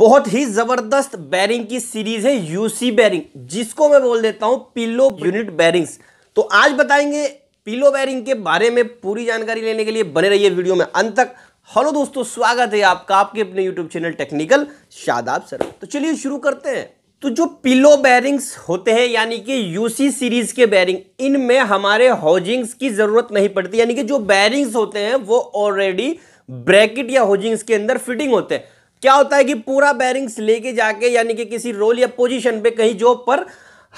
बहुत ही जबरदस्त बैरिंग की सीरीज है यूसी बैरिंग जिसको मैं बोल देता हूं पिलो यूनिट बैरिंग्स तो आज बताएंगे पिलो बैरिंग के बारे में पूरी जानकारी लेने के लिए बने रहिए वीडियो में अंत तक हेलो दोस्तों स्वागत है आपका आपके अपने YouTube channel technical Shadab sir तो चलिए शुरू करते हैं तो जो पिलो बैरिंग्स होते हैं यानी कि यूसी सीरीज के बैरिंग इनमें हमारे हाउजिंग्स की जरूरत नहीं पड़ती यानी कि जो बैरिंग्स होते हैं वो ऑलरेडी ब्रैकेट या हाउजिंग्स के अंदर फिटिंग होते हैं क्या होता है कि पूरा बैरिंग्स लेके जाके यानी कि किसी रोल या पोजीशन पे कहीं जॉब पर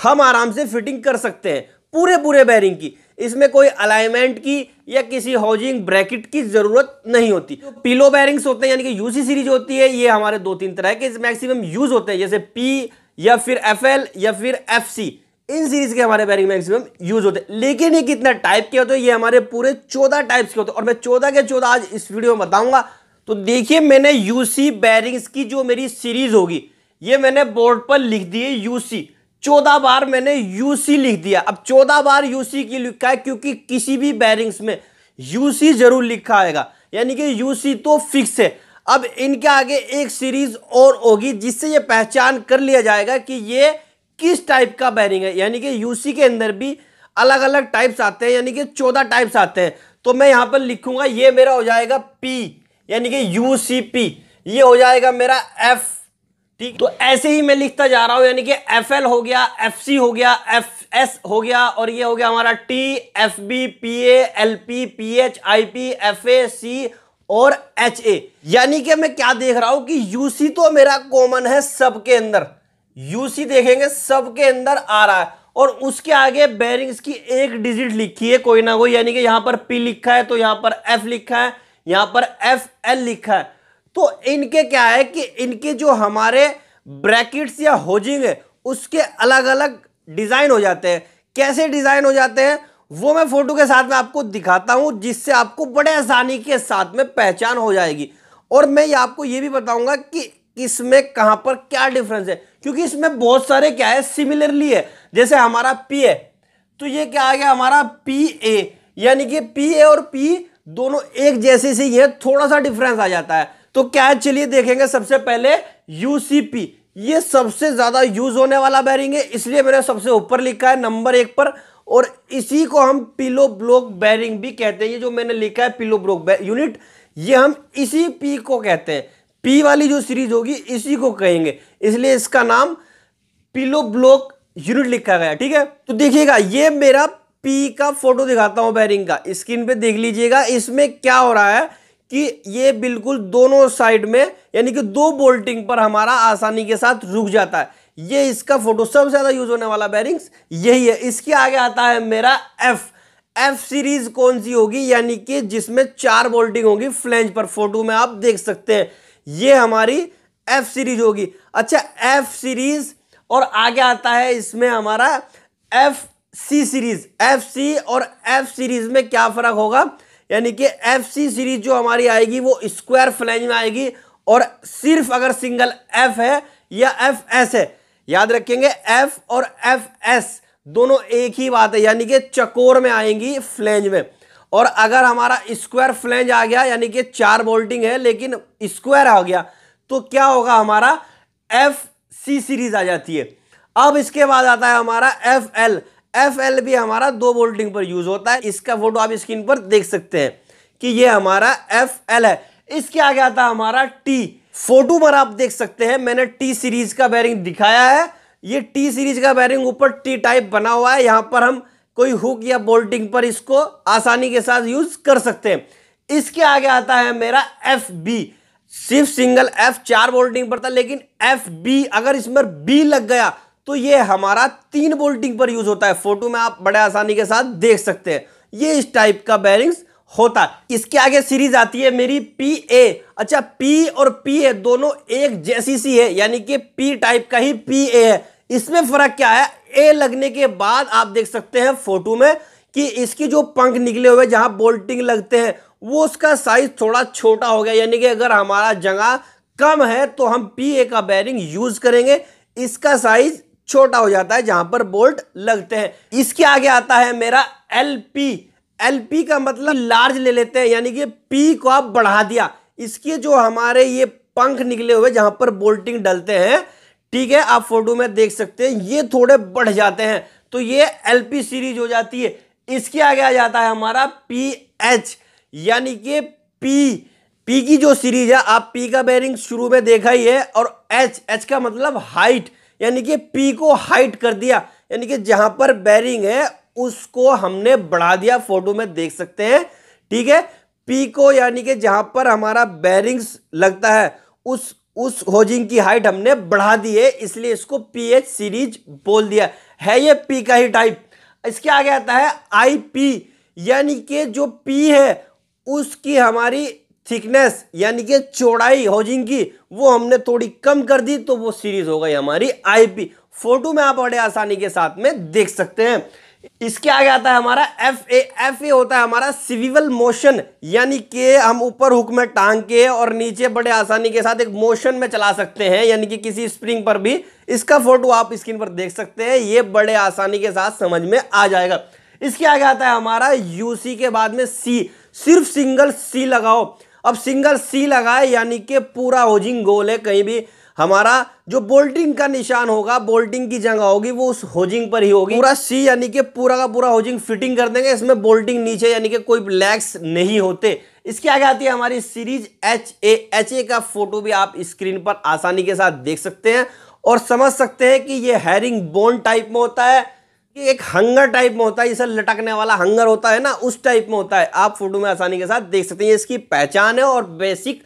हम आराम से फिटिंग कर सकते हैं पूरे पूरे बैरिंग की इसमें कोई अलाइनमेंट की या किसी हाउजिंग ब्रैकेट की ज़रूरत नहीं होती पिलो बैरिंग्स होते हैं यानी कि यूसी सीरीज होती है ये हमारे दो तीन तरह के मैक्सिमम यूज़ होते हैं जैसे पी या फिर एफ या फिर एफ इन सीरीज के हमारे बैरिंग मैक्सिमम यूज होते हैं लेकिन ये कितना टाइप के होते हैं ये हमारे पूरे चौदह टाइप्स के होते हैं और मैं चौदह के चौदह आज इस वीडियो में बताऊंगा तो देखिए मैंने यूसी बैरिंग्स की जो मेरी सीरीज होगी ये मैंने बोर्ड पर लिख दी है यूसी चौदह बार मैंने यूसी लिख दिया अब चौदह बार यूसी की लिखा है क्योंकि किसी भी बैरिंग्स में यूसी जरूर लिखा आएगा यानी कि यूसी तो फिक्स है अब इनके आगे एक सीरीज और होगी जिससे ये पहचान कर लिया जाएगा कि ये किस टाइप का बैरिंग है यानी कि यूसी के अंदर भी अलग अलग टाइप्स आते हैं यानी कि चौदह टाइप्स आते हैं तो मैं यहाँ पर लिखूंगा ये मेरा हो जाएगा पी यानी कि यू ये हो जाएगा मेरा एफ ठीक तो ऐसे ही मैं लिखता जा रहा हूं यानी कि एफ एल हो गया एफ सी हो गया एफ एस हो गया और ये हो गया हमारा T F B P A L P P H I P F A C और एच ए यानी कि मैं क्या देख रहा हूं कि यूसी तो मेरा कॉमन है सबके अंदर यूसी देखेंगे सबके अंदर आ रहा है और उसके आगे बैरिंग्स की एक डिजिट लिखी है कोई ना कोई यानी कि यहां पर पी लिखा है तो यहां पर एफ लिखा है यहां पर एफ एल लिखा है तो इनके क्या है कि इनके जो हमारे ब्रैकेट्स या होजिंग है उसके अलग अलग डिज़ाइन हो जाते हैं कैसे डिज़ाइन हो जाते हैं वो मैं फ़ोटो के साथ में आपको दिखाता हूं जिससे आपको बड़े आसानी के साथ में पहचान हो जाएगी और मैं ये आपको ये भी बताऊंगा कि इसमें कहाँ पर क्या डिफरेंस है क्योंकि इसमें बहुत सारे क्या है सिमिलरली है जैसे हमारा पी ए तो ये क्या आ गया हमारा पी ए यानी कि पी ए और पी दोनों एक जैसे से ही है थोड़ा सा डिफरेंस आ जाता है तो क्या है चलिए देखेंगे सबसे पहले यूसीपी ये सबसे ज़्यादा यूज होने वाला बैरिंग है इसलिए मैंने सबसे ऊपर लिखा है नंबर एक पर और इसी को हम पिलो ब्लॉक बैरिंग भी कहते हैं ये जो मैंने लिखा है पिलो ब्लॉक यूनिट ये हम इसी पी को कहते हैं पी वाली जो सीरीज होगी इसी को कहेंगे इसलिए इसका नाम पिलो ब्लॉक यूनिट लिखा गया ठीक है तो देखिएगा ये मेरा पी का फोटो दिखाता हूं बैरिंग का स्क्रीन पे देख लीजिएगा इसमें क्या हो रहा है कि ये बिल्कुल दोनों साइड में यानी कि दो बोल्टिंग पर हमारा आसानी के साथ रुक जाता है ये इसका फोटो सबसे ज़्यादा यूज होने वाला बैरिंग्स यही है इसके आगे आता है मेरा एफ एफ सीरीज कौन सी होगी यानी कि जिसमें चार बोल्टिंग होगी फ्लेंज पर फोटो में आप देख सकते हैं ये हमारी एफ सीरीज होगी अच्छा एफ सीरीज और आगे आता है इसमें हमारा F C series F C और एफ सीरीज में क्या फर्क होगा यानी कि एफ सी सीरीज जो हमारी आएगी वो स्क्वायर फ्लैंज में आएगी और सिर्फ अगर सिंगल एफ है या एफ एस है याद रखेंगे एफ और एफ एस दोनों एक ही बात है यानी कि चकोर में आएंगी फ्लैंज में और अगर हमारा स्क्वायर फ्लैंज आ गया यानी कि चार बोल्टिंग है लेकिन स्क्वायर आ गया तो क्या होगा हमारा एफ सी सीरीज आ जाती है अब इसके बाद आता है हमारा एफ एल एफ एल भी हमारा दो वोल्टिंग पर यूज होता है इसका फोटो आप स्क्रीन पर देख सकते हैं कि ये हमारा एफ एल है इसके आगे आता है हमारा टी फोटो पर आप देख सकते हैं मैंने टी सीरीज का बैरिंग दिखाया है ये टी सीरीज का बैरिंग ऊपर टी टाइप बना हुआ है यहां पर हम कोई हुक या बोल्टिंग पर इसको आसानी के साथ यूज कर सकते हैं इसके आगे आता है मेरा एफ बी सिर्फ सिंगल एफ चार बोल्टिंग पर था लेकिन एफ बी अगर इसमें बी लग गया तो ये हमारा तीन बोल्टिंग पर यूज होता है फोटो में आप बड़े आसानी के साथ देख सकते हैं ये इस टाइप का बैरिंग्स होता है इसके आगे सीरीज आती है मेरी पी ए अच्छा पी और पी ए दोनों एक जैसी सी है यानी कि पी टाइप का ही पी ए है इसमें फर्क क्या है ए लगने के बाद आप देख सकते हैं फोटो में कि इसकी जो पंख निकले हुए जहां बोल्टिंग लगते हैं वो उसका साइज थोड़ा छोटा हो गया यानी कि अगर हमारा जगह कम है तो हम पी ए का बैरिंग यूज करेंगे इसका साइज छोटा हो जाता है जहां पर बोल्ट लगते हैं इसके आगे आता है मेरा एल पी एल पी का मतलब लार्ज ले लेते हैं यानी कि पी को आप बढ़ा दिया इसके जो हमारे ये पंख निकले हुए जहां पर बोल्टिंग डलते हैं ठीक है आप फोटो में देख सकते हैं ये थोड़े बढ़ जाते हैं तो ये एल पी सीरीज हो जाती है इसके आगे आ जाता है हमारा पी एच यानी कि पी पी की जो सीरीज है आप पी का बेरिंग शुरू में देखा ही है और एच एच का मतलब हाइट यानी कि पी को हाइट कर दिया यानी कि जहां पर बैरिंग है उसको हमने बढ़ा दिया फोटो में देख सकते हैं ठीक है पी को यानी कि जहां पर हमारा बैरिंग्स लगता है उस उस होजिंग की हाइट हमने बढ़ा दी है इसलिए इसको पी एच सीरीज बोल दिया है ये पी का ही टाइप इसके आगे आता है आई पी यानी कि जो पी है उसकी हमारी थिकनेस यानी कि चौड़ाई हाउजिंग की वो हमने थोड़ी कम कर दी तो वो सीरीज हो गई हमारी आईपी फोटो में आप बड़े आसानी के साथ में देख सकते हैं इसके आगे आता है हमारा एफ ए एफ ए होता है हमारा सिविवल मोशन यानी कि हम ऊपर हुक में टांग के और नीचे बड़े आसानी के साथ एक मोशन में चला सकते हैं यानी कि किसी स्प्रिंग पर भी इसका फोटो आप स्क्रीन पर देख सकते हैं ये बड़े आसानी के साथ समझ में आ जाएगा इसके आगे आता है हमारा यूसी के बाद में सी सिर्फ सिंगल सी लगाओ अब सिंगल सी लगाए यानी कि पूरा होजिंग गोल है कहीं भी हमारा जो बोल्टिंग का निशान होगा बोल्टिंग की जगह होगी वो उस होजिंग पर ही होगी पूरा सी यानी कि पूरा का पूरा होजिंग फिटिंग कर देंगे इसमें बोल्टिंग नीचे यानी कि कोई लैग्स नहीं होते इसके आगे आती है हमारी series H A H A का फोटो भी आप स्क्रीन पर आसानी के साथ देख सकते हैं और समझ सकते हैं कि ये हैरिंग बोन टाइप में होता है एक हंगर टाइप में होता है जैसे लटकने वाला हंगर होता है ना उस टाइप में होता है आप फोटो में आसानी के साथ देख सकते हैं इसकी पहचान है और बेसिक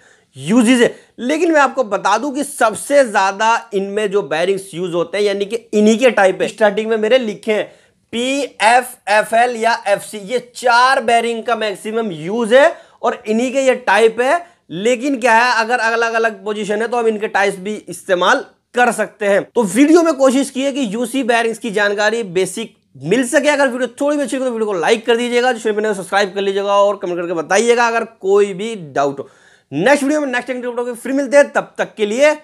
यूजेज है लेकिन मैं आपको बता दूं कि सबसे ज़्यादा इनमें जो बैरिंग्स यूज होते हैं यानी कि इन्हीं के टाइप है स्टार्टिंग में मेरे लिखे हैं पी एफ एफ एल या एफ सी ये चार बैरिंग का मैक्सिमम यूज है और इन्हीं के ये टाइप है लेकिन क्या है अगर अलग अलग पोजिशन है तो हम इनके टाइप भी इस्तेमाल कर सकते हैं तो वीडियो में कोशिश की है कि यूसी बैरिंग्स की जानकारी बेसिक मिल सके अगर वीडियो थोड़ी भी अच्छी तो वीडियो को लाइक कर दीजिएगा जो मैंने सब्सक्राइब कर लीजिएगा और कमेंट करके बताइएगा अगर कोई भी डाउट हो नेक्स्ट वीडियो में नेक्स्ट फिर मिलते हैं तब तक के लिए